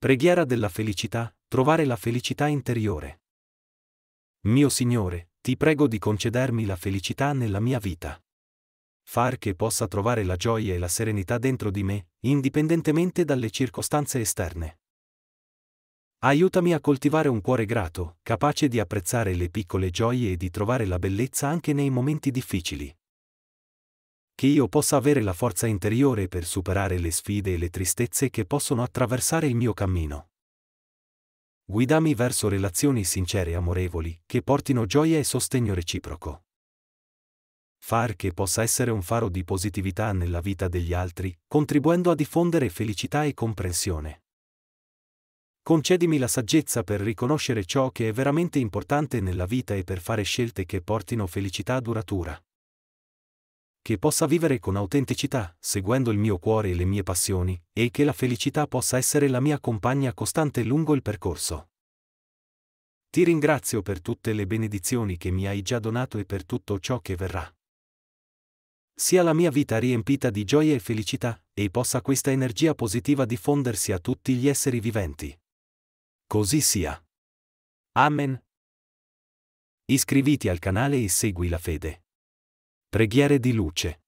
Preghiera della felicità, trovare la felicità interiore. Mio Signore, ti prego di concedermi la felicità nella mia vita. Far che possa trovare la gioia e la serenità dentro di me, indipendentemente dalle circostanze esterne. Aiutami a coltivare un cuore grato, capace di apprezzare le piccole gioie e di trovare la bellezza anche nei momenti difficili che io possa avere la forza interiore per superare le sfide e le tristezze che possono attraversare il mio cammino. Guidami verso relazioni sincere e amorevoli, che portino gioia e sostegno reciproco. Far che possa essere un faro di positività nella vita degli altri, contribuendo a diffondere felicità e comprensione. Concedimi la saggezza per riconoscere ciò che è veramente importante nella vita e per fare scelte che portino felicità duratura che possa vivere con autenticità, seguendo il mio cuore e le mie passioni, e che la felicità possa essere la mia compagna costante lungo il percorso. Ti ringrazio per tutte le benedizioni che mi hai già donato e per tutto ciò che verrà. Sia la mia vita riempita di gioia e felicità, e possa questa energia positiva diffondersi a tutti gli esseri viventi. Così sia. Amen. Iscriviti al canale e segui la fede. Preghiere di luce.